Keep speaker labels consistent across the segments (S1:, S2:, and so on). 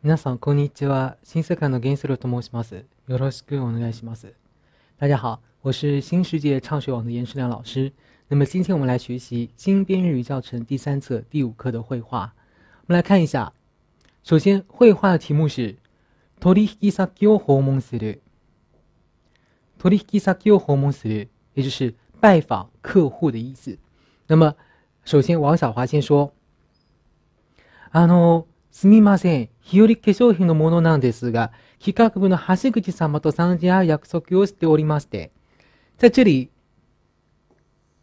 S1: 皆さんこんにちは。新世界的言語と申します。よろしくお願いします。大家好，我是新世界唱学网的严世良老师。那么今天我们来学习《新编日语教程》第三册第五课的绘画。我们来看一下，首先绘画的题目是「取り引き先を訪問する」。取り引き先を訪問する，也就是拜访客户的意思。那么，首先王小华先说：あの。すみません。日和化粧品のものなんですが、企画部の橋口様と参加約束をしておりまして、在这里、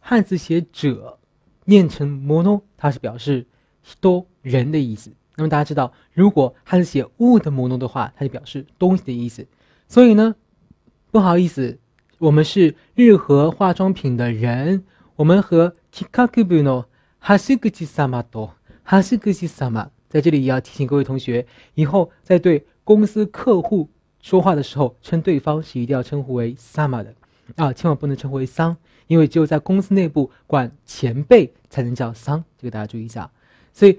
S1: 汉字写者念成もの，它是表示人人的意思。那么大家知道，如果汉字写物的もの的话，他就表示东西的意思。所以呢，不好意思，我们是日和化妆品的人，我们和企画部の橋口様と橋口様。在这里也要提醒各位同学，以后在对公司客户说话的时候，称对方是一定要称呼为“ s m a 的，啊，千万不能称呼为“桑”，因为只有在公司内部管前辈才能叫“桑”，这个大家注意一下。所以，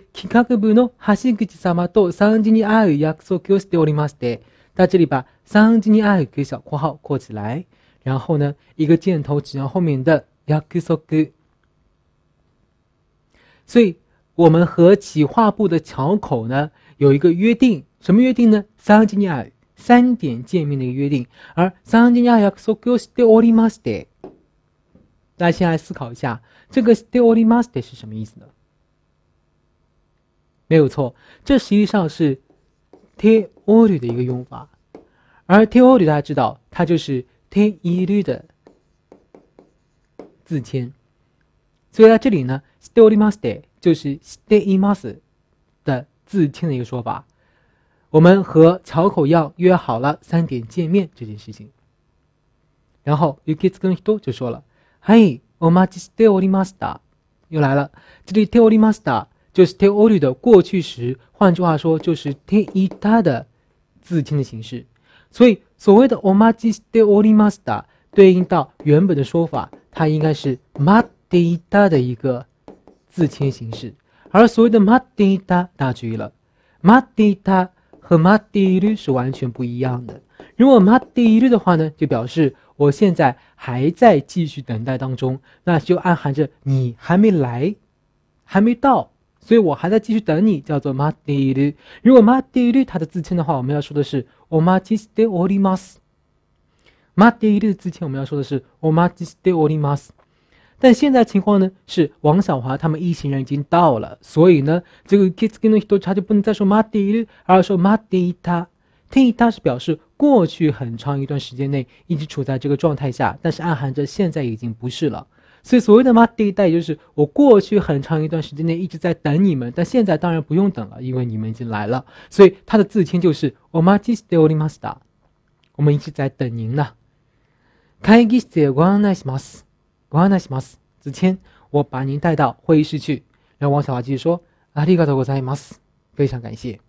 S1: 他这里把“桑吉尼阿”给小括号括起来，然后呢，一个箭头指向后面的“约瑟所以。我们和企划部的桥口呢有一个约定，什么约定呢？三相经验三点见面的一个约定。而三相经验，大家先来思考一下，这个 s t a y o l i masde” 是什么意思呢？没有错，这实际上是 “teori” 的一个用法。而 “teori” 大家知道，它就是 t e i i r 的字签。所以在这里呢 s t a y o l i masde”。就是 stay in mas 的自谦的一个说法。我们和桥口要约好了三点见面这件事情。然后 Ukizugido 就说了，Hi, omajisteyori masda，又来了。这里 teori m a s t a 就是 teori 的过去时，换句话说就是 teita 的自谦的形式。所以所谓的 omajisteyori masda 对应到原本的说法，它应该是 matita 的一个。自谦形式，而所谓的马蒂达，大家注意了，马蒂达和马蒂律是完全不一样的。如果马蒂律的话呢，就表示我现在还在继续等待当中，那就暗含着你还没来，还没到，所以我还在继续等你，叫做马蒂律。如果马蒂律它的自称的话，我们要说的是我马蒂 m 的 s m 马斯。马蒂的自谦我们要说的是我马蒂 o 的 i m 马 s 但现在情况呢是王小华他们一行人已经到了，所以呢，这个 k i d s 跟 n o h 他就不能再说 mati 了，要说 m a t i 他。a m 是表示过去很长一段时间内一直处在这个状态下，但是暗含着现在已经不是了。所以所谓的 m a t i t 就是我过去很长一段时间内一直在等你们，但现在当然不用等了，因为你们已经来了。所以他的自称就是 omatista olimasda，我们一直在等您呢。kai gista wa nai します。ご案内します。子谦，我把您带到会议室去。然后王小华继续说，ありがとうございます。非常感谢。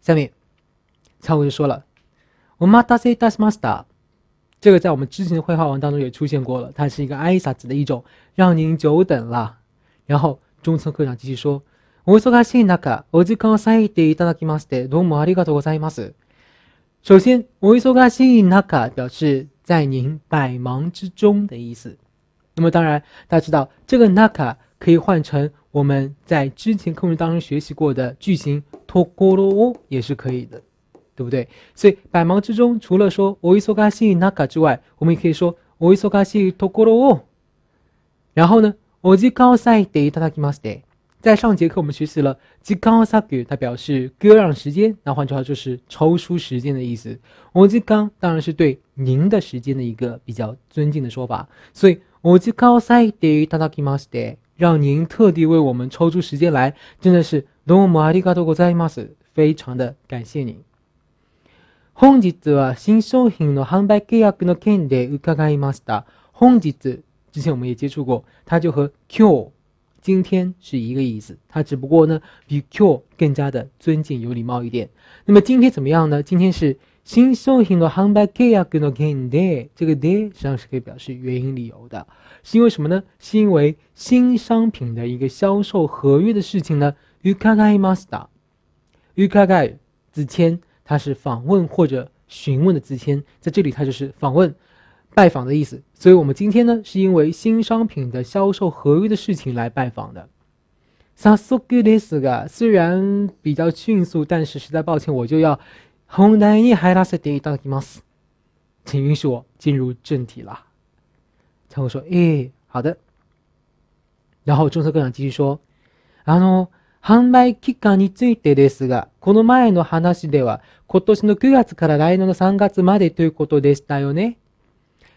S1: 下面仓我就说了，お待たせいたします。这个在我们之前的绘画文当中也出现过了，它是一个哀辞的一种，让您久等了。然后中村科长继续说，お忙しいなかお時間をさいでいただきましてどうもありがとうございます。首先，お忙しいなか表示在您百忙之中的意思，那么当然大家知道这个 naka 可以换成我们在之前课文当中学习过的句型 tokoro 也是可以的，对不对？所以百忙之中除了说 o i s お a s i naka 之外，我们也可以说 o i s お a s i tokoro，然后呢，o i k a s お時間を t a て a k だきまして。在上节课我们学习了「時 s a 割 u 它表示割让时间，那换句话就是抽出时间的意思。「お時間を」当然是对您的时间的一个比较尊敬的说法，所以「お時間を割いていただきました」，让您特地为我们抽出时间来，真的是「どうもありがとうございます」，非常的感谢您。「本日は新商品の販売契約の件で伺いました」，「本日」之前我们也接触过，它就和「今日」。今天是一个意思，它只不过呢比 “q” 更加的尊敬有礼貌一点。那么今天怎么样呢？今天是新商品的 “humbaki” 啊，跟的 k a day”。这个 “day” 实际上是可以表示原因理由的，是因为什么呢？是因为新商品的一个销售合约的事情呢？“yukai masda”，“yukai” 字签，它是访问或者询问的自谦，在这里它就是访问。拜访的意思，所以我们今天呢，是因为新商品的销售合约的事情来拜访的。さすがですが、虽然比较迅速，但是实在抱歉，我就要。请允许我进入正题了。他会说：“哎，好的。”然后中村科长继续说：“あの販売期間についてですが、この前の話では、今年の9月から来年の3月までということでしたよね？”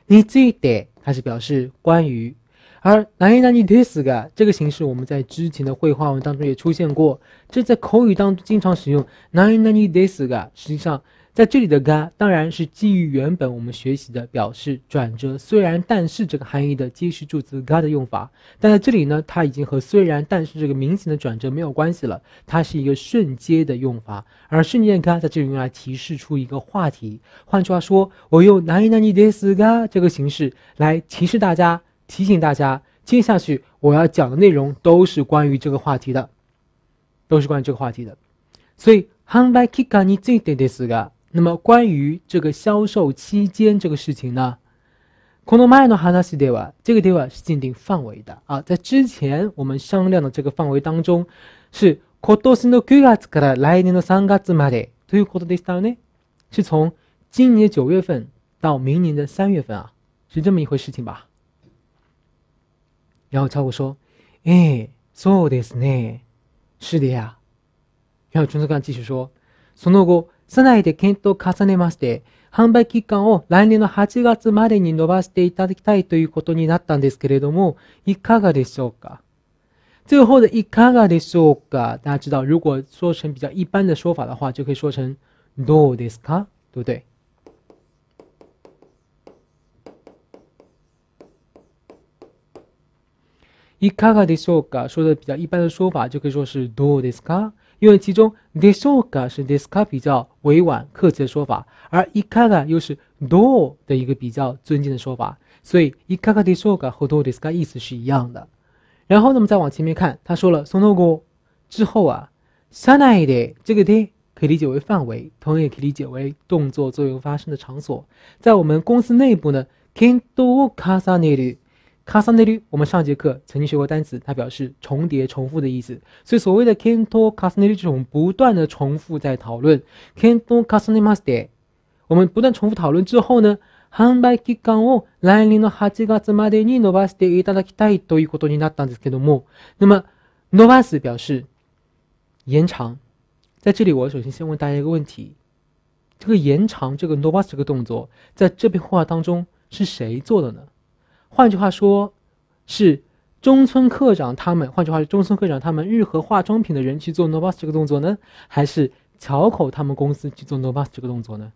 S1: 你自己得它是表示关于，而 nine days 这个形式我们在之前的绘画文当中也出现过，这在口语当中经常使用。nine days 实际上。在这里的嘎当然是基于原本我们学习的表示转折，虽然但是这个含义的基石助词嘎的用法，但在这里呢，它已经和虽然但是这个明显的转折没有关系了，它是一个瞬间的用法，而瞬间嘎在这里用来提示出一个话题。换句话说，我用里ニナニデ g 嘎这个形式来提示大家，提醒大家，接下去我要讲的内容都是关于这个话题的，都是关于这个话题的。所以ハンバキガニジデデス嘎。那么关于这个销售期间这个事情呢，这个地方是限定范围的啊，在之前我们商量的这个范围当中，是从今年九月份到明年的三月份啊，是这么一回事情吧？然后超股说：“哎，そうですね，是的呀。”然后中作刚继续说：“その後。”市内で検討を重ねまして、販売期間を来年の8月までに伸ばしていただきたいということになったんですけれども，いかがでしょうか？最后的“いかがでしょうか”，大家知道，如果说成比较一般的说法的话，就可以说成“どうですか”，对不对？いかがでしょうか？说的比较一般的说法，就可以说是“どうですか”。因为其中，disoka 是 disca 比较委婉客气的说法，而 ikka 又是 do 的一个比较尊敬的说法，所以 ikka disoka 和 do disca 意思是一样的。然后呢，我们再往前面看，他说了 sono go 之后啊，sanide 这个 de 可以理解为范围，同样也可以理解为动作作用发生的场所。在我们公司内部呢 k i n d o kasanide。カサネル，我们上节课曾经学过单词，它表示重叠、重复的意思。所以所谓的ケントカサネル，这种不断的重复在讨论。ケントカサネマスで，我们不断重复讨论之后呢，反白期間を来年の8月までに伸ばして、一段期待通りことになるんですけれども。那么ノバス表示延长，在这里我首先先问大家一个问题：这个延长，这个ノバス这个动作，在这篇话当中是谁做的呢？换句话说，是中村课长他们；换句话说，中村课长他们日合化妆品的人去做 novas 这个动作呢，还是桥口他们公司去做 novas 这个动作呢？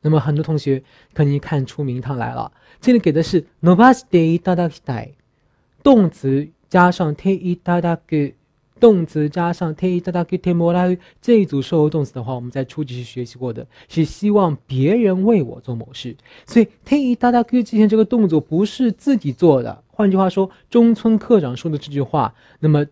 S1: 那么很多同学肯定看出名堂来了。这里给的是 novaste i t a d a k i 动词加上 te itadaku。动词加上 tei dada k i t e m o l a 这一组受会动词的话，我们在初级是学习过的，是希望别人为我做某事，所以 tei dada k i t 之前这个动作不是自己做的。换句话说，中村课长说的这句话，那么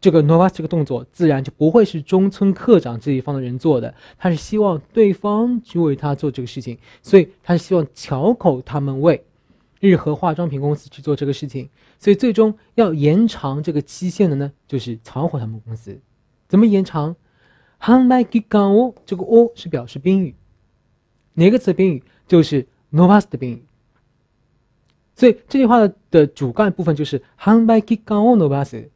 S1: 这个 n o v a 这个动作自然就不会是中村课长这一方的人做的，他是希望对方去为他做这个事情，所以他是希望巧口他们为。日和化妆品公司去做这个事情，所以最终要延长这个期限的呢，就是草火他们公司。怎么延长？汉白鸡干哦，这个哦是表示宾语，哪个词的宾语？就是诺巴 s 的宾语。所以这句话的的主干部分就是汉白鸡干哦诺巴斯，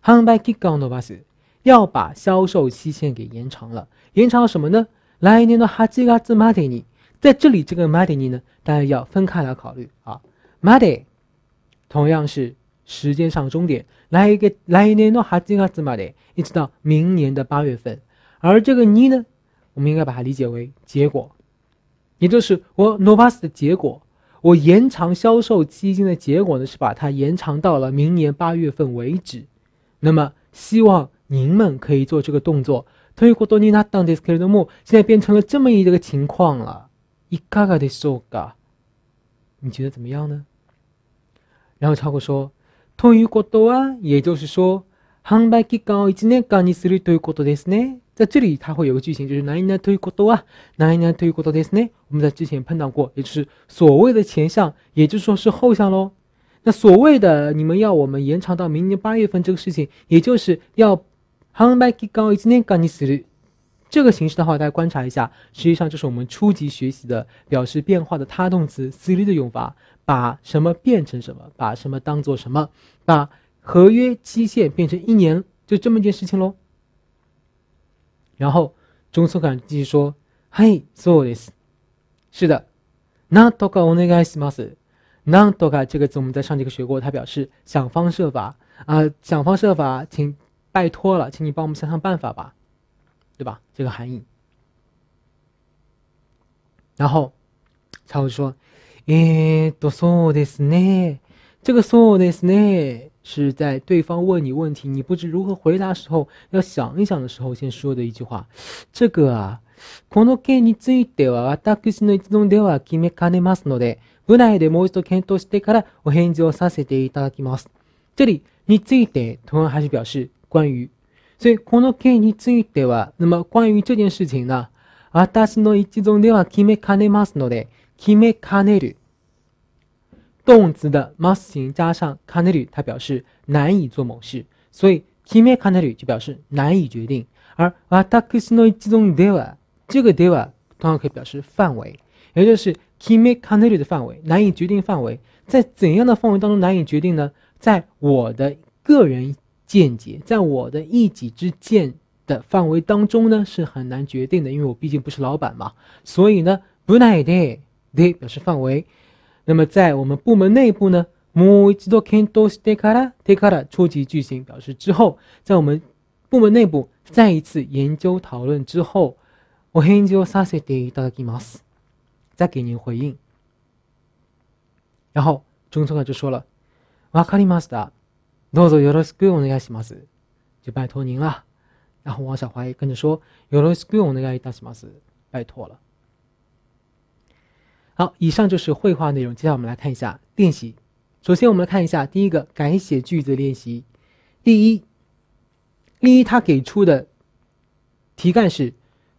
S1: 汉白鸡干诺巴斯，要把销售期限给延长了。延长了什么呢？来年的哈吉嘎子马给尼。在这里，这个 m 马 d 尼呢，大家要分开来考虑啊。m a d e 同样是时间上终点，来一个来一年，诺哈吉阿斯马蒂，一直到明年的八月份。而这个尼呢，我们应该把它理解为结果，也就是我 n 诺巴 s 的结果，我延长销售基金的结果呢，是把它延长到了明年八月份为止。那么，希望您们可以做这个动作。通过多尼纳当迪斯克雷多现在变成了这么一个情况了。一咖咖的手咖，你觉得怎么样呢？然后超哥说，ということは，也就是说，販売期間を一年間にするということですね。在这里，它会有个剧情，就是难いなということは，难いなということですね。我们在之前碰到过，也就是所谓的前项，也就是说是后项喽。那所谓的你们要我们延长到明年八月份这个事情，也就是要販売期間を一年間にする。这个形式的话，大家观察一下，实际上就是我们初级学习的表示变化的他动词 silly 的用法，把什么变成什么，把什么当做什么，把合约期限变成一年，就这么一件事情喽。然后中村感继续说：“はいそうです。是的。なんとかお願いします。なんとか这个字我们在上节课学过，它表示想方设法啊，想方设法，请拜托了，请你帮我们想想办法吧。”对吧？这个含义。然后，才会说：“诶，どうですね？”这个“するですね”是在对方问你问题，你不知如何回答时候，要想一想的时候，先说的一句话。这个啊，“この件については私の一存では決めかねますので、部内でもう一度検討してからお返事をさせていただきます。”这里“について”同样还是表示关于。所以この件については，那么关于这件事情呢，私の一中では決めかねますので決めかねる。动词的 mas 型加上かねる，它表示难以做某事，所以決めかねる就表示难以决定。而私の一中では这个では同样可以表示范围，也就是決めかねる的范围，难以决定范围。在怎样的范围当中难以决定呢？在我的个人。见解在我的一己之见的范围当中呢，是很难决定的，因为我毕竟不是老板嘛。所以呢，不奈的的表示范围。那么在我们部门内部呢，某一度看都是得卡拉得卡拉初级句型表示之后，在我们部门内部再一次研究讨论之后，我研究撒些得到きます。再给您回应。然后中村就说了，わ卡りました。どうぞよろしくお願いします。就拜托您了。然后王小华也跟着说：“よろしくお願いいたします。拜托了。”好，以上就是绘画内容。接下来我们来看一下练习。首先我们来看一下第一个改写句子练习。第一，第一他给出的题干是：“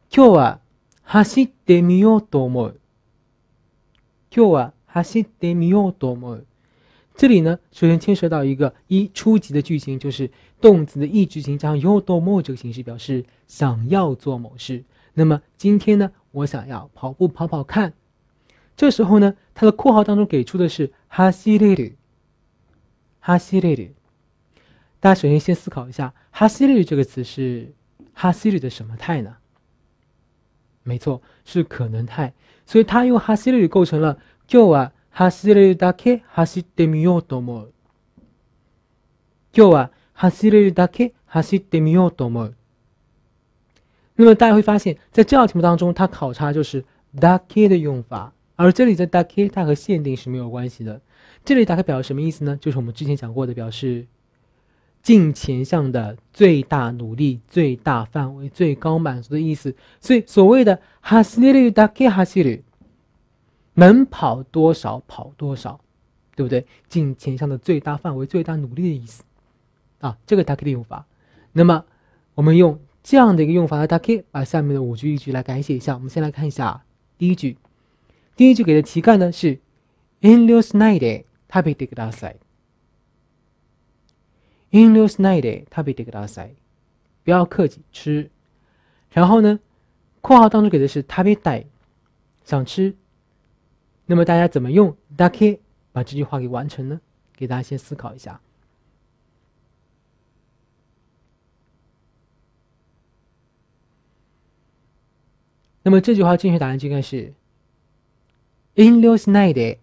S1: 今日は走ってみようと思う。”今日は走ってみようと思う。这里呢，首先牵涉到一个一初级的句型，就是动词的一直型加上 yodo u mo 这个形式表示想要做某事。那么今天呢，我想要跑步跑跑看。这时候呢，它的括号当中给出的是 h a s i 哈 u h a s i 大家首先先思考一下 h a s i 这个词是 h a s i 的什么态呢？没错，是可能态。所以它用 h a s i 构成了 g o 跑得るだけ走ってみようと思う。今日は走れるだけ走ってみようと思う。那么大家会发现，在这道题目当中，它考察就是だけ的用法，而这里的だけ它和限定是没有关系的。这里だけ表示什么意思呢？就是我们之前讲过的，表示尽前向的最大努力、最大范围、最高满足的意思。所以所谓的走れるだけ走れる。能跑多少跑多少，对不对？尽前项的最大范围、最大努力的意思，啊，这个搭配用法。那么，我们用这样的一个用法来搭配，把下面的五句例句来改写一下。我们先来看一下第一句。第一句给的题干呢是：Inu snide tabete kudasai。Inu snide tabete kudasai，不要客气吃。然后呢，括号当中给的是 t a b t e 想吃。那么大家怎么用だけ把这句话给完成呢？给大家先思考一下。那么这句话正确答案应该是：in lose n i g e t で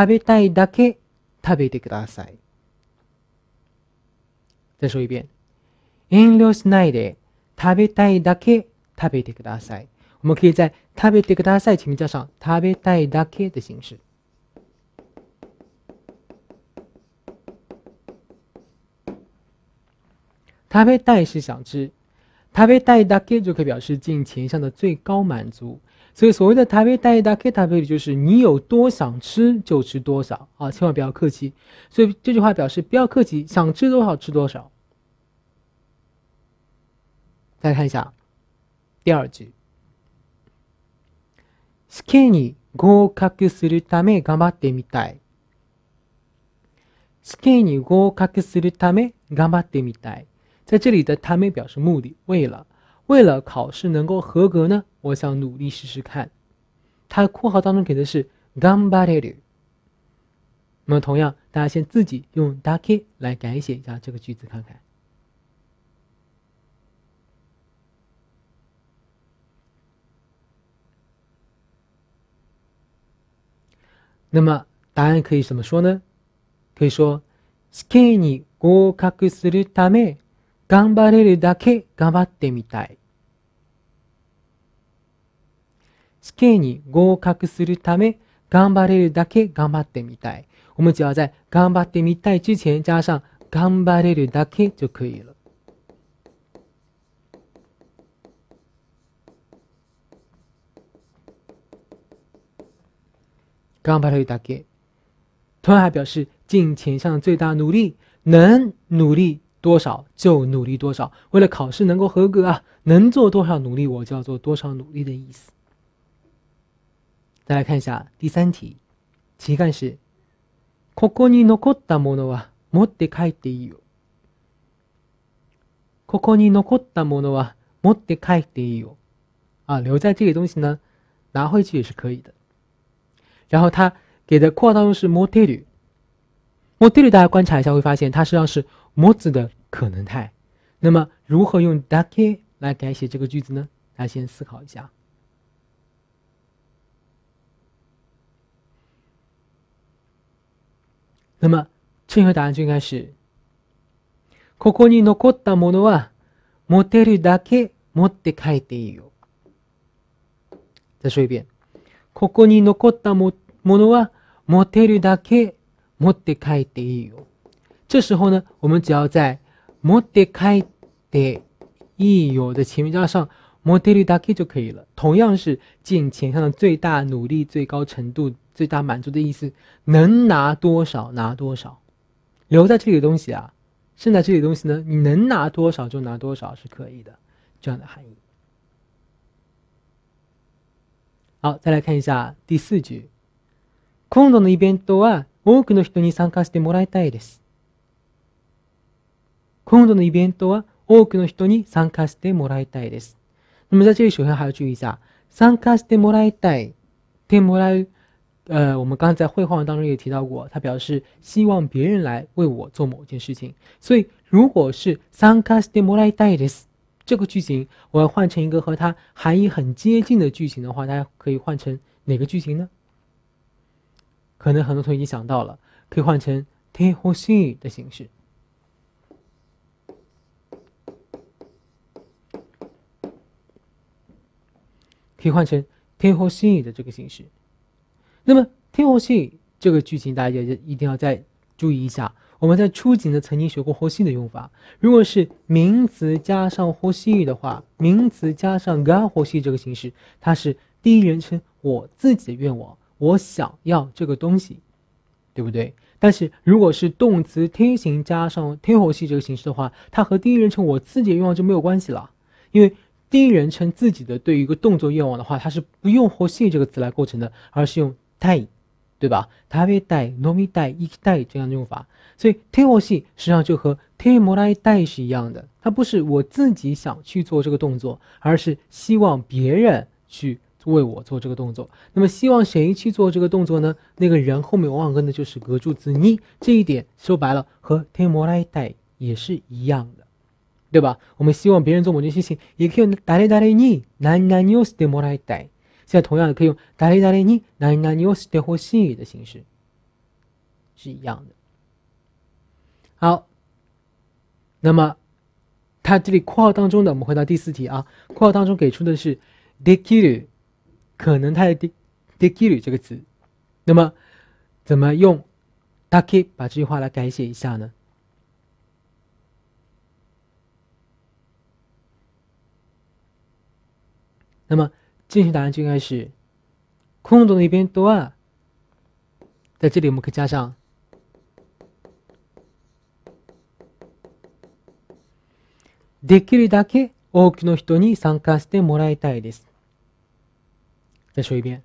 S1: 食べたいだけ食べてください。再说一遍：in lose n i g e t で食べたいだけ食べてください。我们可以在。食べたいだけ在前面加上食べたいだけ的形式。食べたい是想吃，食べたいだけ就可以表示进行前项的最高满足。所以所谓的食べたいだけ食べり就是你有多想吃就吃多少啊，千万不要客气。所以这句话表示不要客气，想吃多少吃多少。再看一下第二句。スケに合格するため頑張ってみたい。スケに合格するため頑張ってみたい。在这里的ため表示目的，为了，为了考试能够合格呢，我想努力试试看。它括号当中给的是頑張っる。那么同样，大家先自己用だけ来改写一下这个句子，看看。那么答案可以怎么说呢？可以说試験に合格するため頑張れるだけ頑張ってみたい。試験に合格するため頑張れるだけ頑張ってみたい。我们只要在頑張ってみたい之前加上頑張れるだけ就可以了。刚才他又打给，同样还表示尽前向最大努力，能努力多少就努力多少，为了考试能够合格啊，能做多少努力我就要做多少努力的意思。再来看一下第三题，题干是：ここに残ったものは持って帰っていいよ。ここに残ったものは持って帰っていいよ。啊，留在这个东西呢，拿回去也是可以的。然后它给的括号当中是 m o る，モテる大家观察一下会发现它实际上是 m o t 的可能态。那么如何用だけ来改写这个句子呢？大家先思考一下。那么正确答案就应该是ここに残ったものは e テるだけ持って帰っている。再说一遍。ここに残ったものは持てるだけ持って帰っていいよ。这时候呢，我们只要在持って帰っていいよ的前面加上持てるだけ就可以了。同样是尽前向的最大努力、最高程度、最大满足的意思，能拿多少拿多少，留在这里的东西啊，剩在这里的东西呢，你能拿多少就拿多少是可以的，这样的含义。好，再来看一下第四句。今度のイベントは多くの人に参加してもらいたいです。今度のイベントは多くの人に参加してもらいたいです。那么在这里，首先还要注意一下，参加してもらいたい、てもらう。呃，我们刚才在绘画当中也提到过，它表示希望别人来为我做某件事情。所以，如果是参加してもらいたいです，这个句型，我要换成一个和它含义很接近的句型的话，大家可以换成哪个句型呢？可能很多同学已经想到了，可以换成《天火星语》的形式，可以换成《天火星的这个形式。那么，《天火星这个句型，大家一定要在。注意一下，我们在初级呢曾经学过活系的用法。如果是名词加上活系的话，名词加上干活系这个形式，它是第一人称我自己的愿望，我想要这个东西，对不对？但是如果是动词 t 形加上天活系这个形式的话，它和第一人称我自己的愿望就没有关系了，因为第一人称自己的对于一个动作愿望的话，它是不用活系这个词来构成的，而是用 tai。对吧？他飲带、たい、带、きた带，这样的用法。所以，提我系实际上就和提我来带是一样的。它不是我自己想去做这个动作，而是希望别人去为我做这个动作。那么，希望谁去做这个动作呢？那个人后面往往跟的就是格助词你。这一点说白了和提我来带也是一样的，对吧？我们希望别人做某件事情，也可以用だになんをしてもらいたい。现在同样也可以用“达利达利尼”“奈奈尼奥斯”“德或西语”的形式，是一样的。好，那么它这里括号当中的，我们回到第四题啊。括号当中给出的是 “deki”，可能它的 “deki” 这个词，那么怎么用 “taki” 把这句话来改写一下呢？那么。正确答案就应该是今度のイベントは在这里我们可以加上できるだけ多くの人に参加してもらいたいです。再说一遍。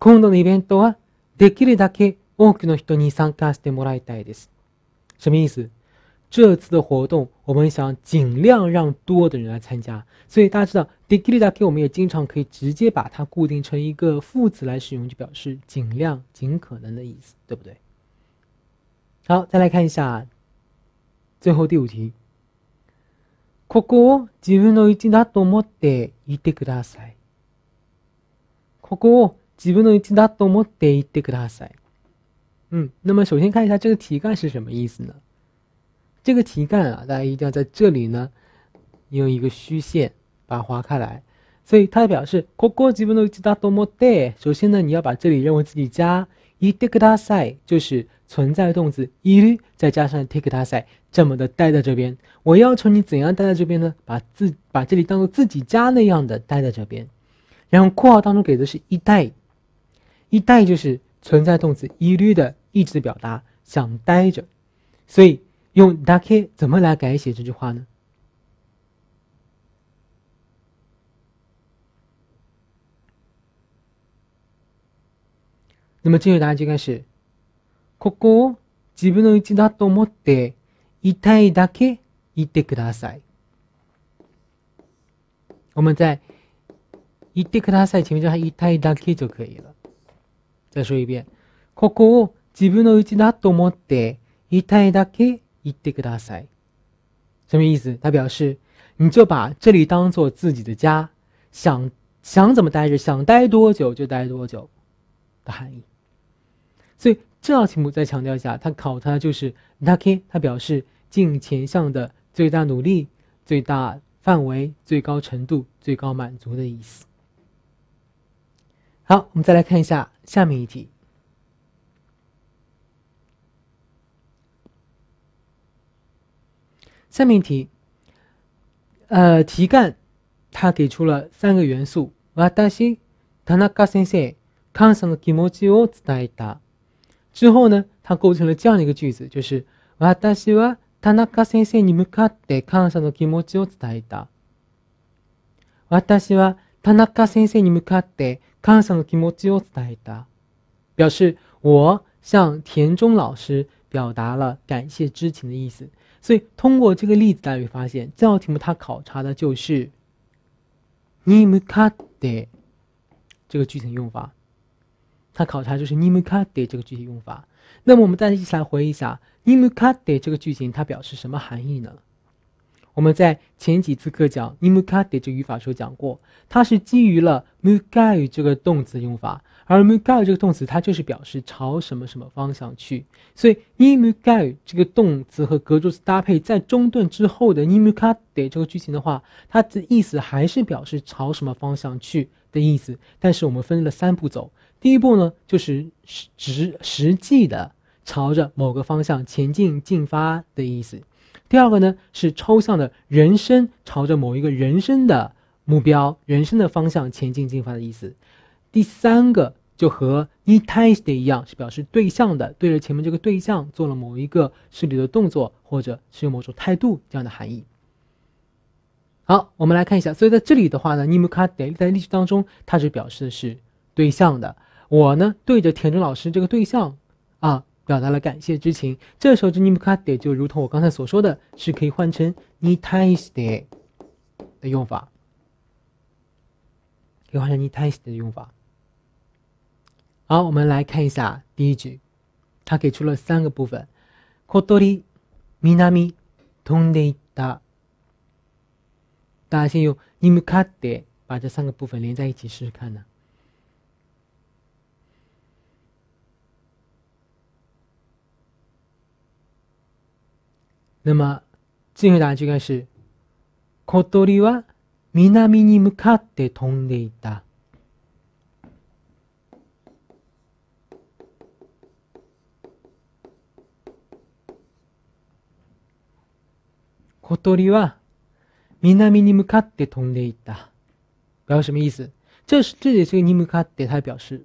S1: 今度のイベントは、できるだけ多くの人に参加してもらいたいです。什么意思？这次的活动，我们想尽量让多的人来参加，所以大家知道，d g できるだけ我们也经常可以直接把它固定成一个副词来使用，就表示尽量、尽可能的意思，对不对？好，再来看一下最后第五题。ここを自分の家だと思っていてください。ここを自分の家だと思っていてください。嗯，那么首先看一下这个题干是什么意思呢？这个题干啊，大家一定要在这里呢，用一个虚线把它划开来。所以它表示“ここ基分の机だ多么待”。首先呢，你要把这里认为自己家，“イデカタサイ”就是存在动词“一律再加上“テカタサイ”，这么的待在这边。我要求你怎样待在这边呢？把自把这里当做自己家那样的待在这边。然后括号当中给的是一代，一代就是存在动词“一律的意直的表达，想待着，所以。用だけ怎么来改写这句话呢？那么正确答案就应该是：ここを自分の家だと思って、いたいだけ言ってください。我们在“言ってください”前面加“いたいだけ”就可以了。再说一遍：ここを自分の家だと思って、一たいだけ。ください。什么意思？他表示：“你就把这里当做自己的家，想想怎么待着，想待多久就待多久的含义。”所以这道题目再强调一下，它考它就是 “daki”，它表示尽前项的最大努力、最大范围、最高程度、最高满足的意思。好，我们再来看一下下面一题。下面题，呃，题干他给出了三个元素，私田中先生，感謝的気持ちを伝えた。之后呢，他构成了这样的一个句子，就是私は田中先生に向かって感謝の気持ちを伝えた。私は田中先生に向かって感謝の気持ちを伝えた，表示我向田中老师表达了感谢之情的意思。所以通过这个例子，大家会发现这道题目它考察的就是 n i m u k a e 这个句型用法。它考察就是 n i m u k a e 这个句型用法。那么我们大家一起来回忆一下 n i m u k a e 这个句型它表示什么含义呢？我们在前几次课讲 n i m u k a e 这个语法时候讲过，它是基于了 “mukai” 这个动词用法。而 mu ga 这个动词，它就是表示朝什么什么方向去。所以 ni mu ga 这个动词和格助词搭配，在中段之后的 ni mu k a g a de 这个句型的话，它的意思还是表示朝什么方向去的意思。但是我们分了三步走：第一步呢，就是实实际的朝着某个方向前进进发的意思；第二个呢，是抽象的人生朝着某一个人生的目标、人生的方向前进进发的意思；第三个。就和に対 s t 一样，是表示对象的，对着前面这个对象做了某一个事里的动作，或者是有某种态度这样的含义。好，我们来看一下，所以在这里的话呢，にむかって在例句当中，它是表示的是对象的。我呢，对着田中老师这个对象啊，表达了感谢之情。这时候这にむかって就如同我刚才所说的，是可以换成に対 s t 的用法，可以换成に対 s t 的用法。好，我们来看一下第一句，它给出了三个部分，こどり、南、み、飛んでいた。大家先用に向かって把这三个部分连在一起试试看呢。那么正确答案应该是こどりは南に向かって飛んでいた。鳥は南に向かって飛んでいった。表示什么意思？这是这里是个“尼向卡っ它表示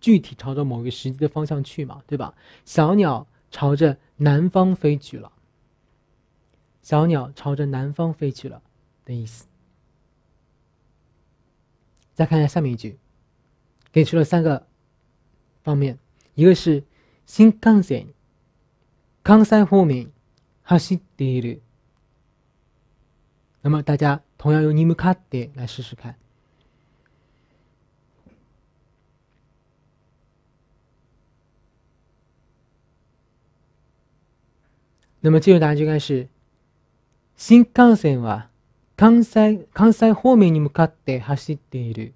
S1: 具体朝着某个实际的方向去嘛，对吧？小鸟朝着南方飞去了。小鸟朝着南方飞去了的意思。再看一下下面一句，给出了三个方面，一个是新干线，関西方面走っている。那么大家同样用ニムカって来试试看。那么这个答案就应该是新幹線は関西関西方面に向かって走っている。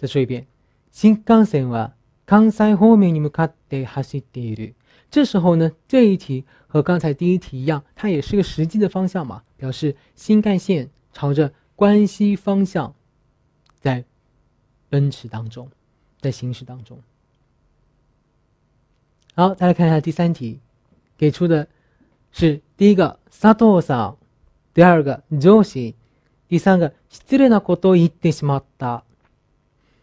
S1: 再说一遍，新幹線は刚塞后面你们看的还是第一句。这时候呢，这一题和刚才第一题一样，它也是个实际的方向嘛，表示新干线朝着关西方向在奔驰当中，在行驶当中。好，再来看一下第三题，给出的是第一个サトウさん，第二个ジョシ，第三个失礼なことを言ってしまった。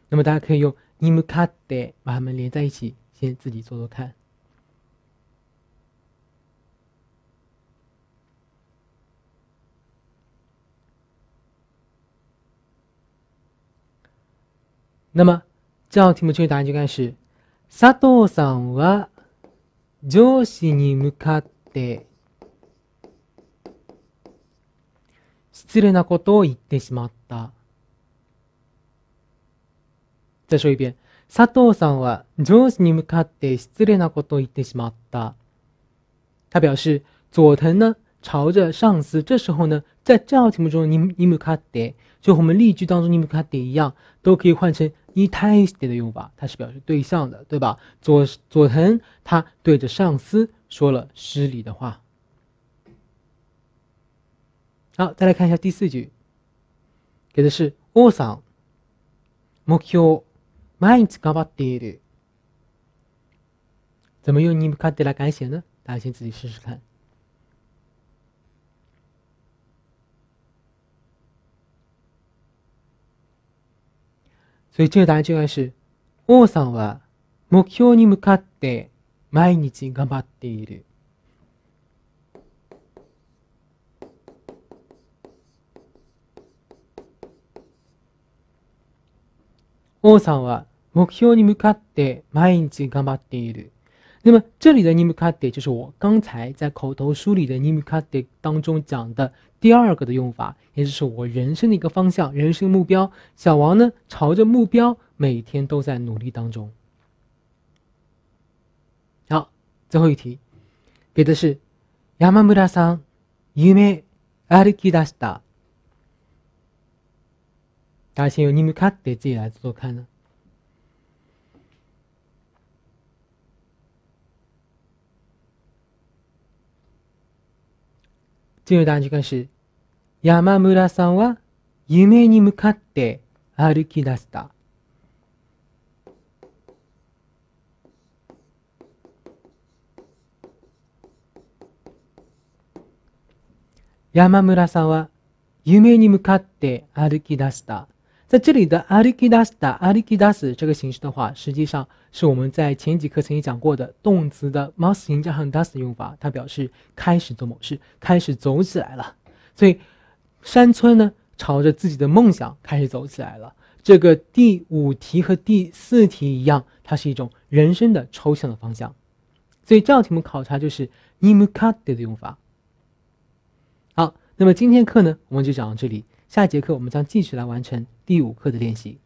S1: 那么大家可以用。に向かって把它们连在一起，先自己做做看。那么这道题目正确答案就该是：佐藤さんは上司に向かって失礼なことを言ってしまった。再说一遍，佐藤さんは上司にかって失礼なこと言ってしまった。他表示，佐藤呢，朝着上司，这时候呢，在这道题目中，你你们看得，就和我们例句当中你们看得一样，都可以换成に太いで的用法，它是表示对象的，对吧？佐佐藤他对着上司说了失礼的话。好，再来看一下第四句，给的是奥さん、目標。毎日頑張っている。怎么用你们看的来改写呢？大家先自己试试看。所以这个答案就是：王さんは目標に向かって毎日頑張っている。王さんは目標に向かって毎日頑張っている。那么这里的に向かって就是我刚才在口头梳理的に向かって当中讲的第二个的用法，也就是我人生的一个方向、人生目标。小王呢，朝着目标每天都在努力当中。好，最后一题，给的是ヤマさん夢歩き出した。大西洋に向かって自己来做看呢？次の断時間是山村さんは夢に向かって歩き出した。山村さんは夢に向かって歩き出した。在这里的アリキ斯达，阿リキダ斯这个形式的话，实际上是我们在前几课曾经讲过的动词的 m ます形加上 d e s 的用法，它表示开始做某事，开始走起来了。所以山村呢，朝着自己的梦想开始走起来了。这个第五题和第四题一样，它是一种人生的抽象的方向。所以这道题目考察就是 nimukade 的用法。好，那么今天课呢，我们就讲到这里。下节课我们将继续来完成第五课的练习。